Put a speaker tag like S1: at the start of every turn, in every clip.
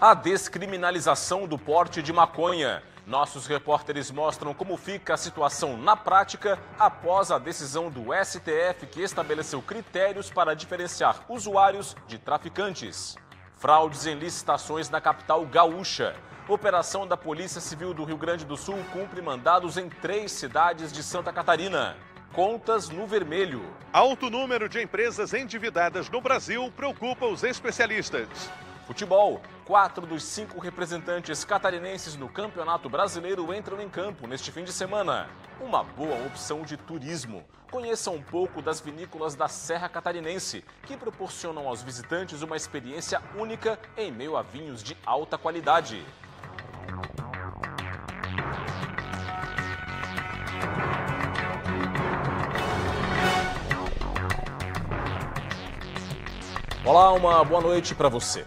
S1: a descriminalização do porte de maconha. Nossos repórteres mostram como fica a situação na prática após a decisão do STF que estabeleceu critérios para diferenciar usuários de traficantes. Fraudes em licitações na capital gaúcha. Operação da Polícia Civil do Rio Grande do Sul
S2: cumpre mandados em três cidades de Santa Catarina contas no vermelho. Alto número de empresas endividadas no Brasil preocupa os especialistas. Futebol. Quatro dos cinco representantes catarinenses no Campeonato Brasileiro
S1: entram em campo neste fim de semana. Uma boa opção de turismo. Conheça um pouco das vinícolas da Serra Catarinense, que proporcionam aos visitantes uma experiência única em meio a vinhos de alta qualidade. Olá, uma boa noite para você.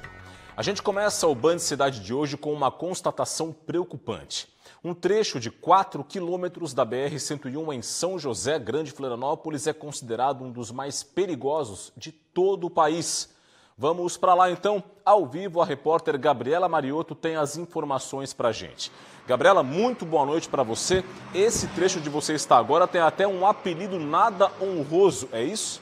S1: A gente começa o Band Cidade de hoje com uma constatação preocupante. Um trecho de 4 quilômetros da BR-101 em São José, Grande Florianópolis, é considerado um dos mais perigosos de todo o país. Vamos para lá então, ao vivo, a repórter Gabriela Mariotto tem as informações para gente. Gabriela, muito boa noite para você. Esse trecho de você está agora tem até um apelido nada honroso, é isso?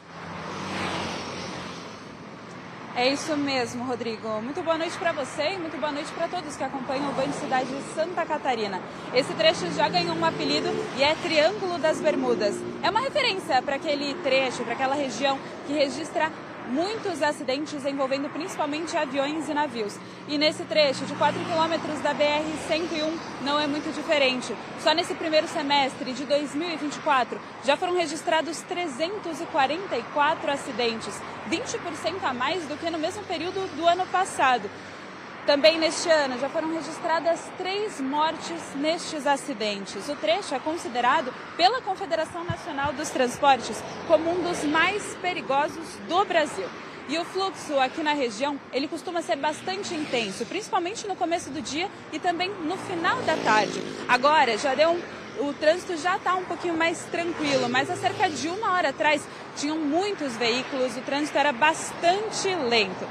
S3: É isso mesmo, Rodrigo. Muito boa noite para você e muito boa noite para todos que acompanham o Band Cidade de Santa Catarina. Esse trecho já ganhou um apelido e é Triângulo das Bermudas. É uma referência para aquele trecho, para aquela região que registra muitos acidentes envolvendo principalmente aviões e navios. E nesse trecho de 4 quilômetros da BR-101 não é muito diferente. Só nesse primeiro semestre de 2024 já foram registrados 344 acidentes, 20% a mais do que no mesmo período do ano passado. Também neste ano já foram registradas três mortes nestes acidentes. O trecho é considerado pela Confederação Nacional dos Transportes como um dos mais perigosos do Brasil. E o fluxo aqui na região, ele costuma ser bastante intenso, principalmente no começo do dia e também no final da tarde. Agora já deu um o trânsito já está um pouquinho mais tranquilo, mas há cerca de uma hora atrás tinham muitos veículos, o trânsito era bastante lento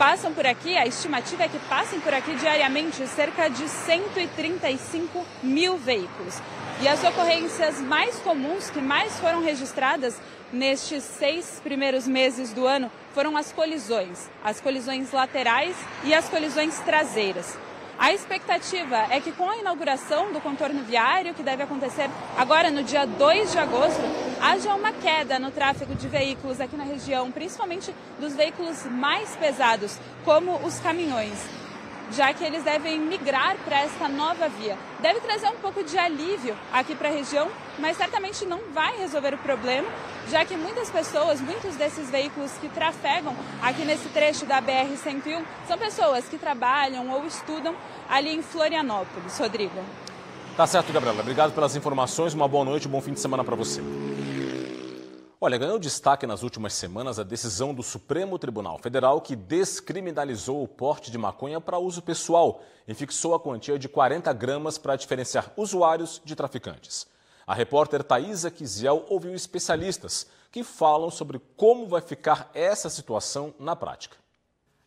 S3: passam por aqui, a estimativa é que passem por aqui diariamente cerca de 135 mil veículos. E as ocorrências mais comuns, que mais foram registradas nestes seis primeiros meses do ano, foram as colisões, as colisões laterais e as colisões traseiras. A expectativa é que com a inauguração do contorno viário, que deve acontecer agora no dia 2 de agosto, haja uma queda no tráfego de veículos aqui na região, principalmente dos veículos mais pesados, como os caminhões já que eles devem migrar para esta nova via. Deve trazer um pouco de alívio aqui para a região, mas certamente não vai resolver o problema, já que muitas pessoas, muitos desses veículos que trafegam aqui nesse trecho da BR-101 são pessoas que trabalham ou estudam ali em Florianópolis. Rodrigo.
S1: Tá certo, Gabriela. Obrigado pelas informações. Uma boa noite, um bom fim de semana para você. Olha, ganhou destaque nas últimas semanas a decisão do Supremo Tribunal Federal que descriminalizou o porte de maconha para uso pessoal e fixou a quantia de 40 gramas para diferenciar usuários de traficantes. A repórter Thaisa Quisiel ouviu especialistas que falam sobre como vai ficar essa situação na prática.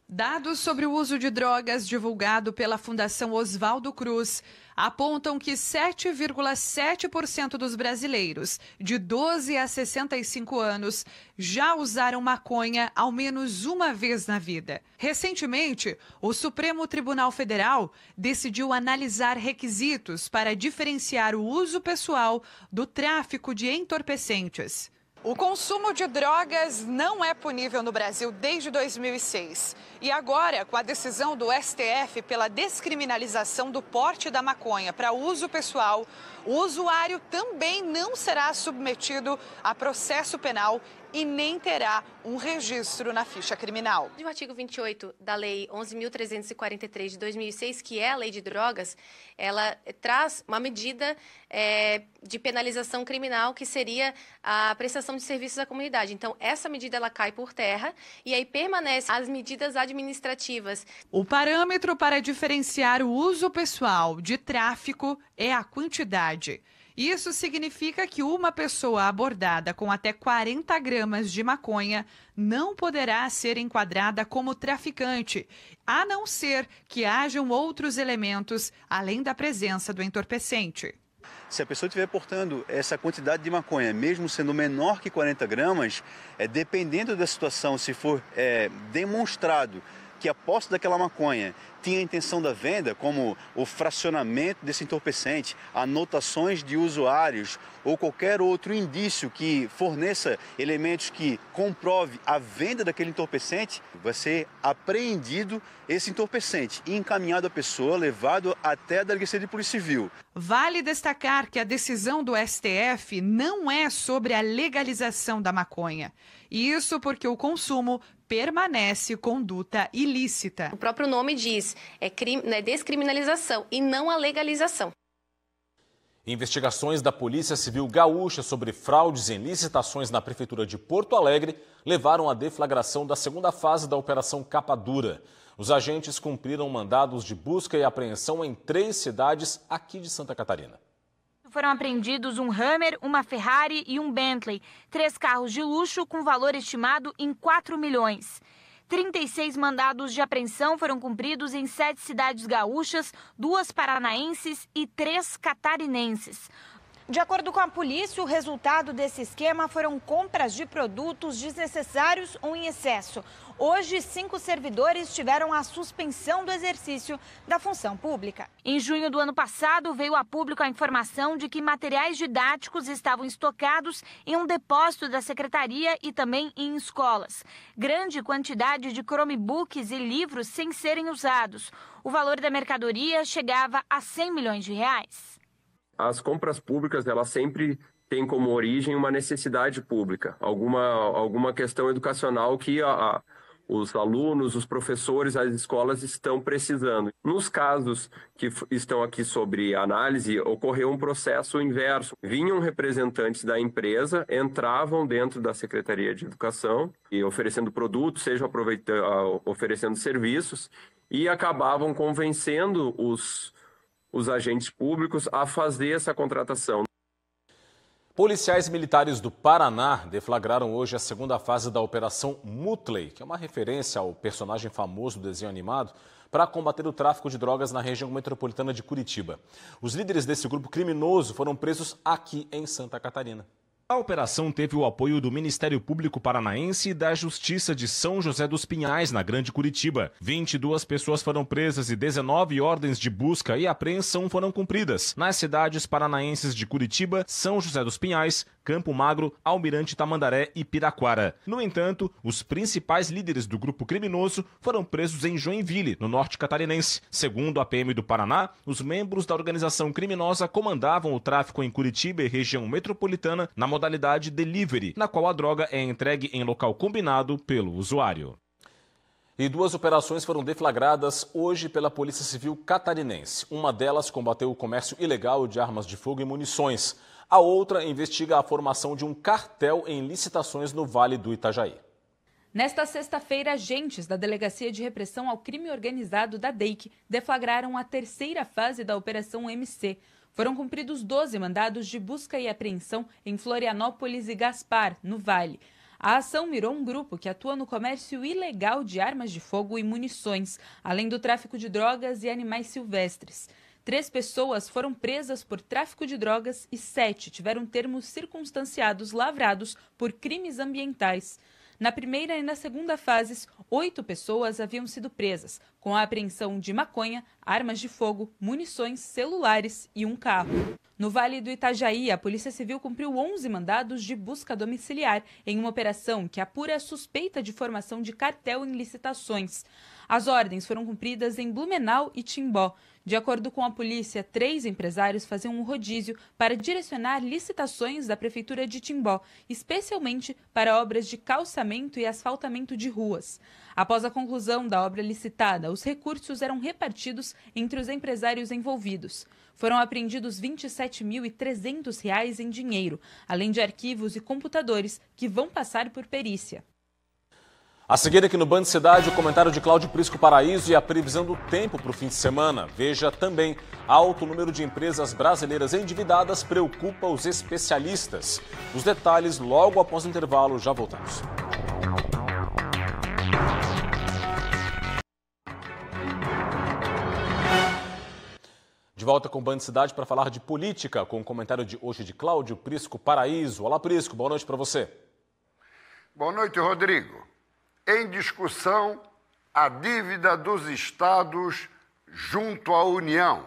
S4: Dados sobre o uso de drogas divulgado pela Fundação Oswaldo Cruz apontam que 7,7% dos brasileiros de 12 a 65 anos já usaram maconha ao menos uma vez na vida. Recentemente, o Supremo Tribunal Federal decidiu analisar requisitos para diferenciar o uso pessoal do tráfico de entorpecentes. O consumo de drogas não é punível no Brasil desde 2006. E agora, com a decisão do STF pela descriminalização do porte da maconha para uso pessoal, o usuário também não será submetido a processo penal
S5: e nem terá um registro na ficha criminal. O artigo 28 da Lei 11.343 de 2006, que é a Lei de Drogas, ela traz uma medida é, de penalização criminal que seria a prestação de serviços à comunidade. Então, essa medida ela cai por terra e aí permanecem as medidas administrativas.
S4: O parâmetro para diferenciar o uso pessoal de tráfico é a quantidade. Isso significa que uma pessoa abordada com até 40 gramas de maconha não poderá ser enquadrada como traficante, a não ser que hajam outros elementos além da presença do entorpecente.
S2: Se a pessoa estiver portando essa quantidade de maconha, mesmo sendo menor que 40 gramas, é, dependendo da situação, se for é, demonstrado que a posse daquela maconha tinha a intenção da venda, como o fracionamento desse entorpecente, anotações de usuários ou qualquer outro indício que forneça elementos que comprove a venda daquele entorpecente, vai ser apreendido esse entorpecente e encaminhado a pessoa, levado até a delegacia de polícia civil.
S4: Vale destacar que a decisão do STF não é sobre a legalização da maconha. Isso porque o consumo permanece conduta ilícita. O
S5: próprio nome diz, é, crime, é né, descriminalização e não a legalização.
S1: Investigações da Polícia Civil Gaúcha sobre fraudes em licitações na Prefeitura de Porto Alegre levaram à deflagração da segunda fase da Operação Capa Dura. Os agentes cumpriram mandados de busca e apreensão em três cidades aqui de Santa Catarina
S3: foram apreendidos um Hammer, uma Ferrari e um Bentley, três carros de luxo com valor estimado em 4 milhões. 36 mandados de apreensão foram cumpridos em sete cidades gaúchas, duas paranaenses e três catarinenses. De acordo com a polícia, o resultado desse esquema foram compras de produtos desnecessários ou em excesso. Hoje, cinco servidores tiveram a suspensão do exercício da função pública. Em junho do ano passado, veio a público a informação de que materiais didáticos estavam estocados em um depósito da secretaria e também em escolas. Grande quantidade de Chromebooks e livros sem serem usados. O valor da mercadoria chegava a 100 milhões de reais
S1: as compras públicas elas sempre têm como origem uma necessidade pública, alguma, alguma questão educacional que a, a, os alunos, os professores, as escolas estão precisando. Nos casos que estão aqui sobre análise, ocorreu um processo inverso. Vinham representantes da empresa, entravam dentro da Secretaria de Educação e oferecendo produtos, seja aproveitando, ah, oferecendo serviços, e acabavam convencendo os os agentes públicos a fazer essa contratação. Policiais militares do Paraná deflagraram hoje a segunda fase da Operação Mutley, que é uma referência ao personagem famoso do desenho animado, para combater o tráfico de drogas na região metropolitana de Curitiba. Os líderes desse grupo criminoso foram presos aqui em Santa Catarina. A operação teve o apoio do Ministério Público Paranaense e da Justiça de São José dos Pinhais, na Grande Curitiba. 22 pessoas foram presas e 19 ordens de busca e apreensão foram cumpridas nas cidades paranaenses de Curitiba, São José dos Pinhais, Campo Magro, Almirante Tamandaré e Piraquara. No entanto, os principais líderes do grupo criminoso foram presos em Joinville, no norte catarinense. Segundo a PM do Paraná, os membros da organização criminosa comandavam o tráfico em Curitiba e região metropolitana na modalidade modalidade delivery, na qual a droga é entregue em local combinado pelo usuário. E duas operações foram deflagradas hoje pela Polícia Civil catarinense. Uma delas combateu o comércio ilegal de armas de fogo e munições. A outra investiga a formação de um cartel em licitações no Vale do Itajaí.
S3: Nesta sexta-feira, agentes da Delegacia de Repressão ao Crime Organizado da DEIC deflagraram a terceira fase da Operação MC. Foram cumpridos 12 mandados de busca e apreensão em Florianópolis e Gaspar, no Vale. A ação mirou um grupo que atua no comércio ilegal de armas de fogo e munições, além do tráfico de drogas e animais silvestres. Três pessoas foram presas por tráfico de drogas e sete tiveram termos circunstanciados lavrados por crimes ambientais. Na primeira e na segunda fases, oito pessoas haviam sido presas, com a apreensão de maconha, armas de fogo, munições, celulares e um carro. No Vale do Itajaí, a Polícia Civil cumpriu 11 mandados de busca domiciliar em uma operação que apura a suspeita de formação de cartel em licitações. As ordens foram cumpridas em Blumenau e Timbó. De acordo com a polícia, três empresários faziam um rodízio para direcionar licitações da Prefeitura de Timbó, especialmente para obras de calçamento e asfaltamento de ruas. Após a conclusão da obra licitada, os recursos eram repartidos entre os empresários envolvidos. Foram apreendidos R$ 27.300 em dinheiro, além de arquivos e computadores que vão passar por perícia.
S1: A seguir aqui no Band Cidade, o comentário de Cláudio Prisco Paraíso e a previsão do tempo para o fim de semana. Veja também, alto número de empresas brasileiras endividadas preocupa os especialistas. Os detalhes logo após o intervalo, já voltamos. De volta com o Band Cidade para falar de política, com o comentário de hoje de Cláudio Prisco Paraíso. Olá, Prisco, boa noite para você.
S6: Boa noite, Rodrigo em discussão a dívida dos estados junto à União.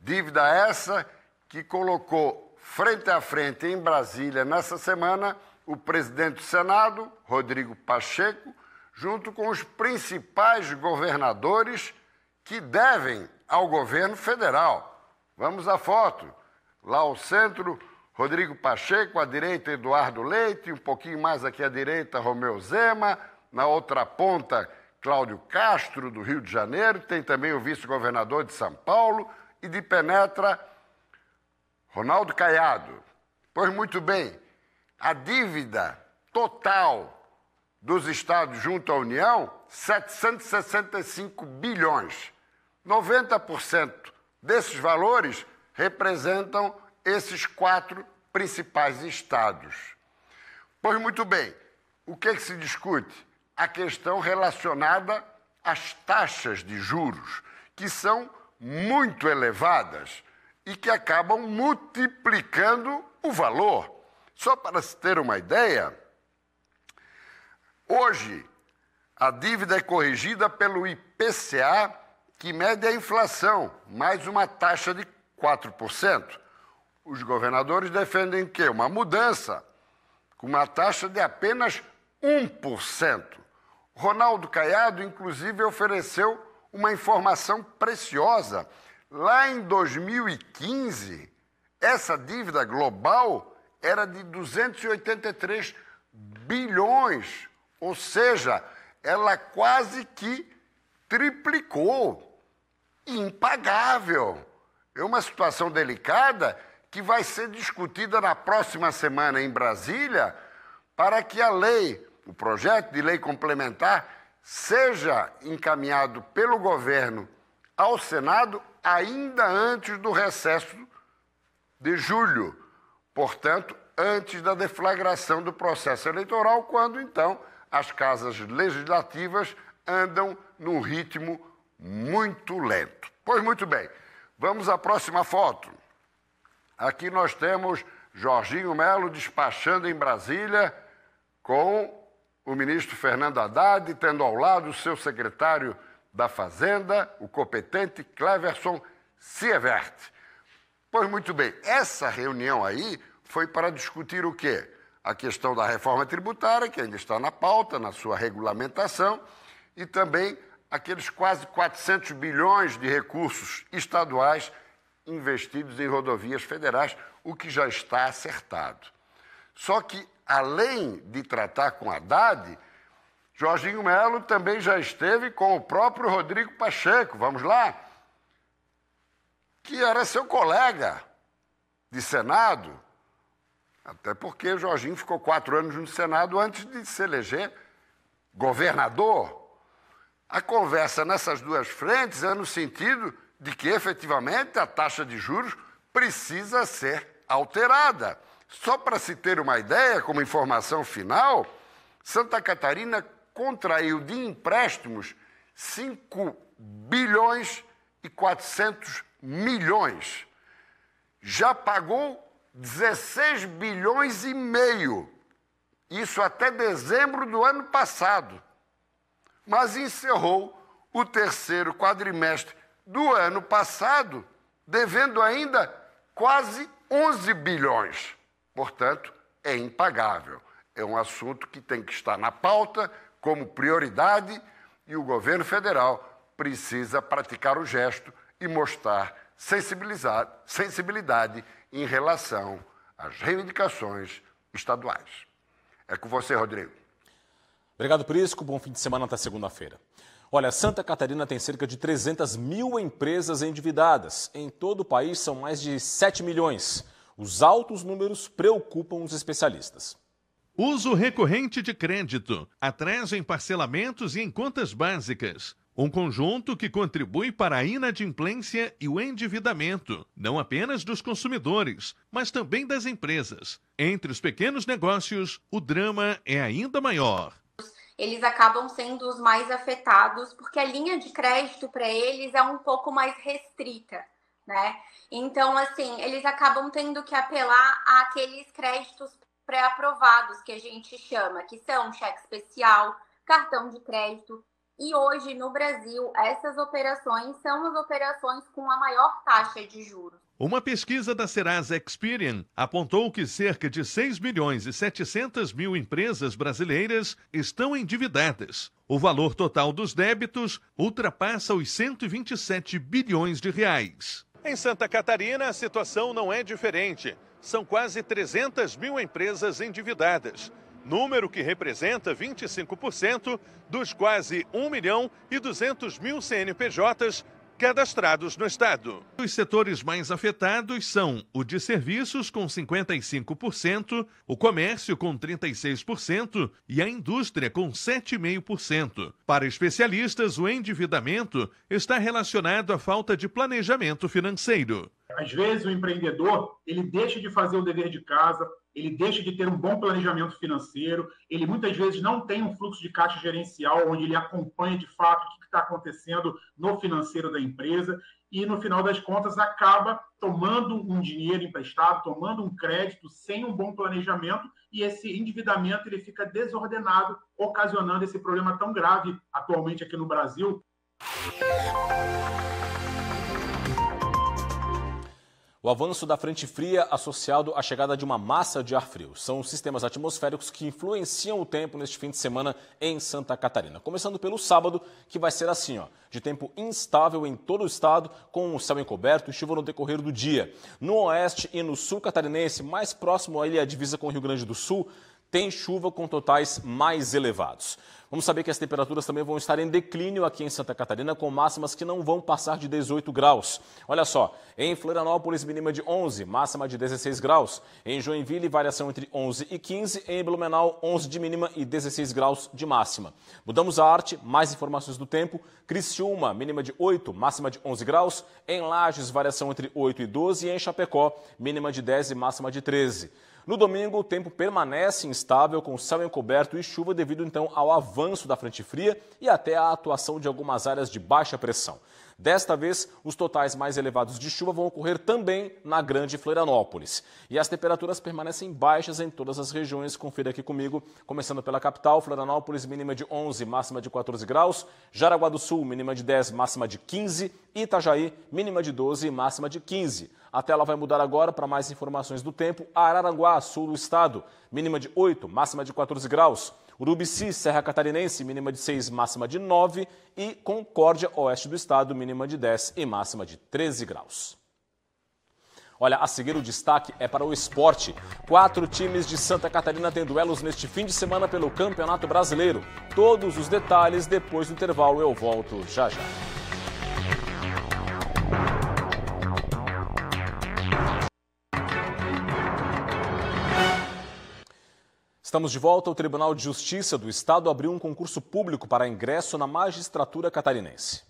S6: Dívida essa que colocou frente a frente em Brasília nessa semana o presidente do Senado, Rodrigo Pacheco, junto com os principais governadores que devem ao governo federal. Vamos à foto. Lá ao centro, Rodrigo Pacheco, à direita, Eduardo Leite, um pouquinho mais aqui à direita, Romeu Zema, na outra ponta, Cláudio Castro, do Rio de Janeiro, tem também o vice-governador de São Paulo e de Penetra, Ronaldo Caiado. Pois muito bem, a dívida total dos estados junto à União, 765 bilhões. 90% desses valores representam esses quatro principais estados. Pois muito bem, o que, é que se discute? a questão relacionada às taxas de juros, que são muito elevadas e que acabam multiplicando o valor. Só para se ter uma ideia, hoje a dívida é corrigida pelo IPCA, que mede a inflação, mais uma taxa de 4%. Os governadores defendem que uma mudança com uma taxa de apenas 1%. Ronaldo Caiado, inclusive, ofereceu uma informação preciosa. Lá em 2015, essa dívida global era de 283 bilhões, ou seja, ela quase que triplicou. Impagável. É uma situação delicada que vai ser discutida na próxima semana em Brasília para que a lei o projeto de lei complementar seja encaminhado pelo governo ao Senado ainda antes do recesso de julho, portanto, antes da deflagração do processo eleitoral, quando então as casas legislativas andam num ritmo muito lento. Pois muito bem, vamos à próxima foto. Aqui nós temos Jorginho Melo despachando em Brasília com o ministro Fernando Haddad, tendo ao lado o seu secretário da Fazenda, o competente Cleverson Sievert. Pois muito bem, essa reunião aí foi para discutir o quê? A questão da reforma tributária, que ainda está na pauta, na sua regulamentação, e também aqueles quase 400 bilhões de recursos estaduais investidos em rodovias federais, o que já está acertado. Só que além de tratar com Haddad, Jorginho Melo também já esteve com o próprio Rodrigo Pacheco, vamos lá, que era seu colega de Senado, até porque Jorginho ficou quatro anos no Senado antes de se eleger governador. A conversa nessas duas frentes é no sentido de que, efetivamente, a taxa de juros precisa ser alterada. Só para se ter uma ideia, como informação final, Santa Catarina contraiu de empréstimos 5 bilhões e 400 milhões. Já pagou 16 bilhões e meio. Isso até dezembro do ano passado. Mas encerrou o terceiro quadrimestre do ano passado devendo ainda quase 11 bilhões. Portanto, é impagável. É um assunto que tem que estar na pauta como prioridade e o governo federal precisa praticar o gesto e mostrar sensibilidade em relação às reivindicações estaduais. É com você, Rodrigo. Obrigado, Prisco. Bom fim de semana até segunda-feira. Olha, Santa Catarina tem cerca
S1: de 300 mil empresas endividadas. Em todo o país são mais de 7 milhões.
S2: Os altos números preocupam os especialistas. Uso recorrente de crédito, atraso em parcelamentos e em contas básicas. Um conjunto que contribui para a inadimplência e o endividamento, não apenas dos consumidores, mas também das empresas. Entre os pequenos negócios, o drama é ainda maior.
S5: Eles acabam sendo os mais afetados porque a linha de crédito para eles é um pouco mais restrita né? Então, assim, eles acabam tendo que apelar àqueles créditos pré-aprovados que a gente chama, que são cheque especial, cartão de crédito. E hoje, no Brasil, essas operações são as operações com a maior taxa de juros.
S2: Uma pesquisa da Serasa Experian apontou que cerca de 6 milhões e 700 mil empresas brasileiras estão endividadas. O valor total dos débitos ultrapassa os 127 bilhões de reais. Em Santa Catarina, a situação não é diferente. São quase 300 mil empresas endividadas, número que representa 25% dos quase 1 milhão e 200 mil CNPJs cadastrados no Estado. Os setores mais afetados são o de serviços, com 55%, o comércio, com 36% e a indústria, com 7,5%. Para especialistas, o endividamento está relacionado à falta de planejamento financeiro.
S1: Às vezes, o empreendedor ele deixa de fazer o dever de casa, ele deixa de ter um bom planejamento financeiro, ele muitas vezes não tem um fluxo de caixa gerencial onde ele acompanha de fato o que está acontecendo no financeiro da empresa e, no final das contas, acaba tomando um dinheiro emprestado, tomando um crédito sem um bom planejamento e esse endividamento ele fica desordenado, ocasionando esse problema tão grave atualmente aqui no Brasil. O avanço da frente fria associado à chegada de uma massa de ar frio são os sistemas atmosféricos que influenciam o tempo neste fim de semana em Santa Catarina. Começando pelo sábado, que vai ser assim, ó, de tempo instável em todo o estado, com o céu encoberto e chuva no decorrer do dia. No oeste e no sul catarinense, mais próximo à ilha divisa com o Rio Grande do Sul, tem chuva com totais mais elevados. Vamos saber que as temperaturas também vão estar em declínio aqui em Santa Catarina, com máximas que não vão passar de 18 graus. Olha só, em Florianópolis, mínima de 11, máxima de 16 graus. Em Joinville, variação entre 11 e 15. Em Blumenau, 11 de mínima e 16 graus de máxima. Mudamos a arte, mais informações do tempo. Criciúma, mínima de 8, máxima de 11 graus. Em Lages, variação entre 8 e 12. E em Chapecó, mínima de 10 e máxima de 13. No domingo, o tempo permanece instável, com céu encoberto e chuva, devido então ao avanço da frente fria e até à atuação de algumas áreas de baixa pressão. Desta vez, os totais mais elevados de chuva vão ocorrer também na Grande Florianópolis. E as temperaturas permanecem baixas em todas as regiões. Confira aqui comigo, começando pela capital, Florianópolis, mínima de 11, máxima de 14 graus. Jaraguá do Sul, mínima de 10, máxima de 15. Itajaí, mínima de 12 máxima de 15. A tela vai mudar agora para mais informações do tempo. Araranguá, sul do estado, mínima de 8, máxima de 14 graus. Urubici, Serra Catarinense, mínima de 6, máxima de 9. E Concórdia, oeste do estado, mínima de 10 e máxima de 13 graus. Olha, a seguir o destaque é para o esporte. Quatro times de Santa Catarina têm duelos neste fim de semana pelo Campeonato Brasileiro. Todos os detalhes depois do intervalo. Eu volto já já. Estamos de volta. O Tribunal de Justiça do Estado abriu um concurso público para ingresso na magistratura catarinense.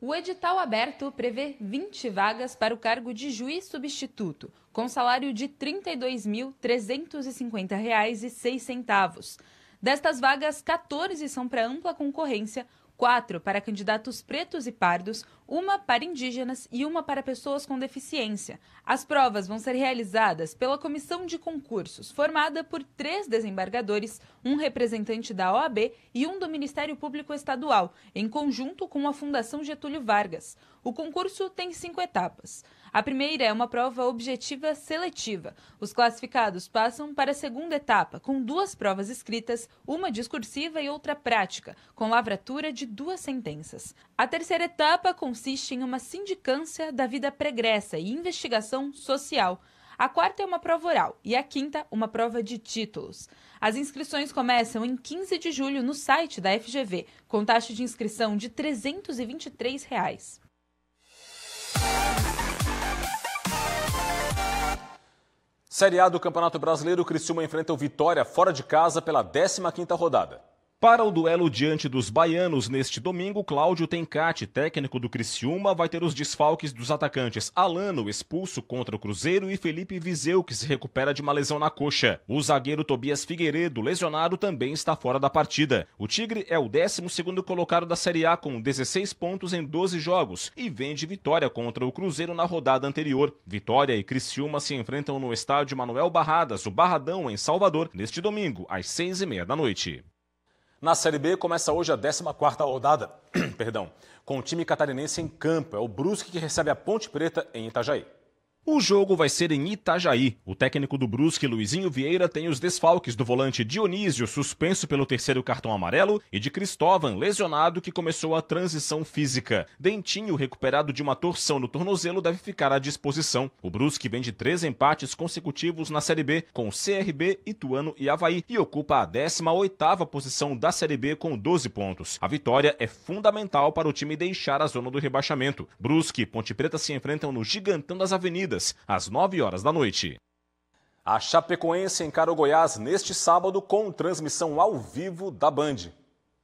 S3: O edital aberto prevê 20 vagas para o cargo de juiz substituto, com salário de R$ 32.350,06. Destas vagas, 14 são para ampla concorrência, quatro para candidatos pretos e pardos, uma para indígenas e uma para pessoas com deficiência. As provas vão ser realizadas pela comissão de concursos, formada por três desembargadores, um representante da OAB e um do Ministério Público Estadual, em conjunto com a Fundação Getúlio Vargas. O concurso tem cinco etapas. A primeira é uma prova objetiva seletiva. Os classificados passam para a segunda etapa, com duas provas escritas, uma discursiva e outra prática, com lavratura de duas sentenças. A terceira etapa consiste em uma sindicância da vida pregressa e investigação social. A quarta é uma prova oral e a quinta, uma prova de títulos. As inscrições começam em 15 de julho no site da FGV, com taxa de inscrição de R$ 323.
S1: Reais. Série A do Campeonato Brasileiro, o Criciúma enfrenta o Vitória fora de casa pela 15ª rodada. Para o duelo diante dos baianos neste domingo, Cláudio Tencati, técnico do Criciúma, vai ter os desfalques dos atacantes Alano, expulso contra o Cruzeiro, e Felipe Vizeu, que se recupera de uma lesão na coxa. O zagueiro Tobias Figueiredo, lesionado, também está fora da partida. O Tigre é o 12º colocado da Série A com 16 pontos em 12 jogos e vem de vitória contra o Cruzeiro na rodada anterior. Vitória e Criciúma se enfrentam no estádio Manuel Barradas, o Barradão, em Salvador, neste domingo, às 6h30 da noite. Na Série B começa hoje a 14ª rodada, perdão, com o time catarinense em campo. É o Brusque que recebe a Ponte Preta em Itajaí. O jogo vai ser em Itajaí. O técnico do Brusque, Luizinho Vieira, tem os desfalques do volante Dionísio, suspenso pelo terceiro cartão amarelo, e de Cristóvão, lesionado, que começou a transição física. Dentinho, recuperado de uma torção no tornozelo, deve ficar à disposição. O Brusque vem de três empates consecutivos na Série B, com CRB, Ituano e Havaí, e ocupa a 18ª posição da Série B com 12 pontos. A vitória é fundamental para o time deixar a zona do rebaixamento. Brusque e Ponte Preta se enfrentam no Gigantão das Avenidas, terças, às 9 horas da noite. A Chapecoense encara o Goiás neste sábado com transmissão ao vivo da Band.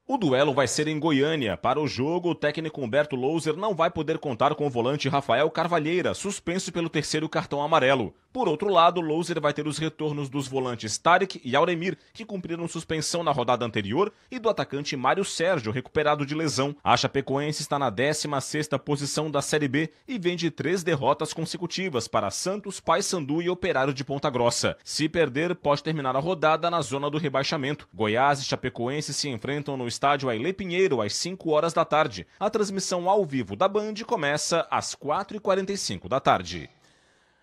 S1: O duelo vai ser em Goiânia. Para o jogo, o técnico Humberto Louser não vai poder contar com o volante Rafael Carvalheira, suspenso pelo terceiro cartão amarelo. Por outro lado, Louser vai ter os retornos dos volantes Tarek e Auremir, que cumpriram suspensão na rodada anterior, e do atacante Mário Sérgio, recuperado de lesão. A Chapecoense está na 16ª posição da Série B e vem de três derrotas consecutivas para Santos, Paysandu e Operário de Ponta Grossa. Se perder, pode terminar a rodada na zona do rebaixamento. Goiás e Chapecoense se enfrentam no estádio Aile Pinheiro às 5 horas da tarde. A transmissão ao vivo da Band começa às 4h45 da tarde.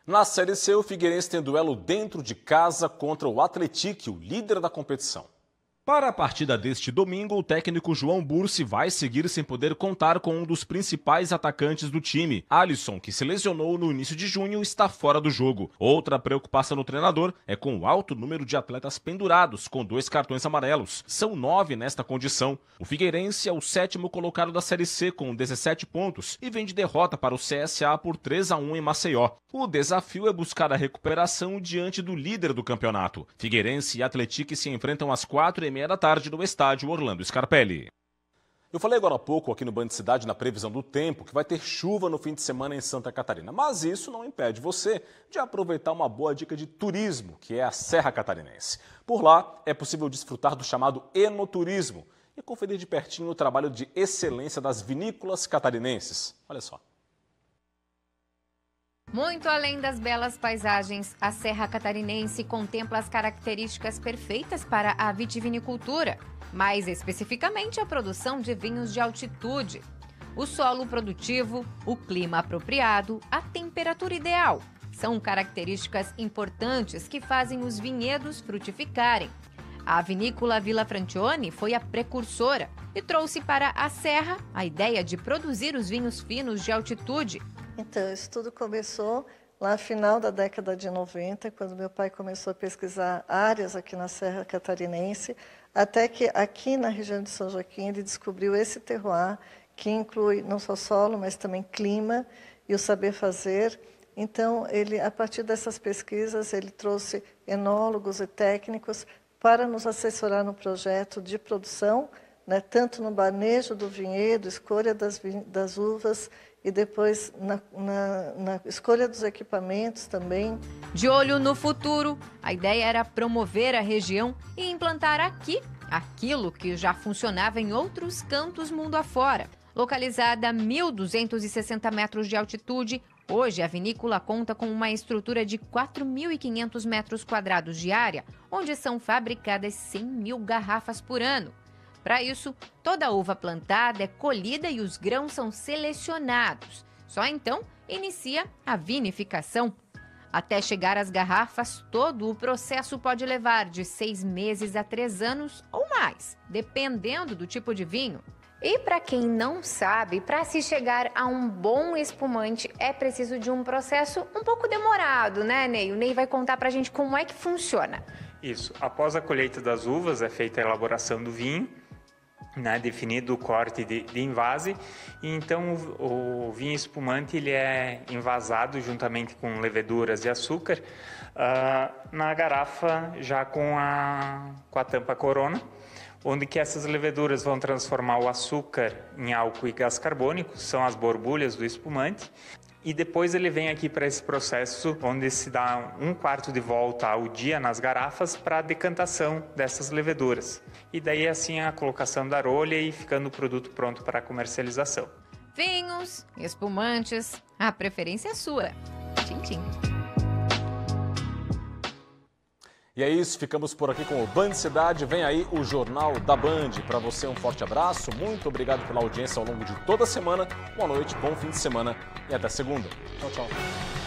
S1: Na Série C, o Figueirense tem duelo dentro de casa contra o Atletique, o líder da competição. Para a partida deste domingo, o técnico João Bursi vai seguir sem poder contar com um dos principais atacantes do time. Alisson, que se lesionou no início de junho, está fora do jogo. Outra preocupação no treinador é com o alto número de atletas pendurados, com dois cartões amarelos. São nove nesta condição. O Figueirense é o sétimo colocado da Série C com 17 pontos e vem de derrota para o CSA por 3 a 1 em Maceió. O desafio é buscar a recuperação diante do líder do campeonato. Figueirense e Atletique se enfrentam às quatro e meia meia da tarde no estádio Orlando Scarpelli. Eu falei agora há pouco aqui no Band Cidade na previsão do tempo que vai ter chuva no fim de semana em Santa Catarina, mas isso não impede você de aproveitar uma boa dica de turismo, que é a Serra Catarinense. Por lá é possível desfrutar do chamado enoturismo e conferir de pertinho o trabalho de excelência das vinícolas catarinenses. Olha só.
S5: Muito além das belas paisagens, a Serra Catarinense contempla as características perfeitas para a vitivinicultura, mais especificamente a produção de vinhos de altitude. O solo produtivo, o clima apropriado, a temperatura ideal são características importantes que fazem os vinhedos frutificarem. A vinícola Villa Franchione foi a precursora e trouxe para a Serra a ideia de produzir os vinhos finos de altitude, então, isso tudo começou lá no final da década de 90, quando meu pai começou a pesquisar áreas aqui na Serra Catarinense, até que aqui na região de São Joaquim ele descobriu esse terroir, que inclui não só solo, mas também clima e o saber fazer. Então, ele, a partir dessas pesquisas, ele trouxe enólogos e técnicos para nos assessorar no projeto de produção, né, tanto no manejo do vinhedo, escolha das, das uvas e depois na, na, na, escolha dos equipamentos também. De olho no futuro, a ideia era promover a região e implantar aqui aquilo que já funcionava em outros cantos mundo afora. Localizada a 1.260 metros de altitude, hoje a vinícola conta com uma estrutura de 4.500 metros quadrados de área, onde são fabricadas 100 mil garrafas por ano. Para isso, toda a uva plantada é colhida e os grãos são selecionados. Só então inicia a vinificação. Até chegar às garrafas, todo o processo pode levar de seis meses a três anos ou mais, dependendo do tipo de vinho. E para quem não sabe, para se chegar a um bom espumante é preciso de um processo um pouco demorado, né, Ney? O Ney vai contar para a gente como é que funciona.
S1: Isso. Após a colheita das uvas, é feita a elaboração do vinho né, definido o corte de, de invase e então o, o, vinho espumante ele é envasado juntamente com leveduras e açúcar uh, na garrafa já com a, com a tampa corona onde que essas leveduras vão transformar o açúcar em álcool e gás carbônico, são as borbulhas do espumante. E depois ele vem aqui para esse processo onde se dá um quarto de volta ao dia nas garrafas para a decantação dessas leveduras. E daí assim a colocação da rolha e ficando o produto pronto para comercialização.
S5: Vinhos, espumantes, a preferência é sua. Tchim, tchim.
S1: E é isso, ficamos por aqui com o Band Cidade. Vem aí o Jornal da Band. Para você, um forte abraço. Muito obrigado pela audiência ao longo de toda a semana. Boa noite, bom fim de semana e até segunda.
S2: Tchau, tchau.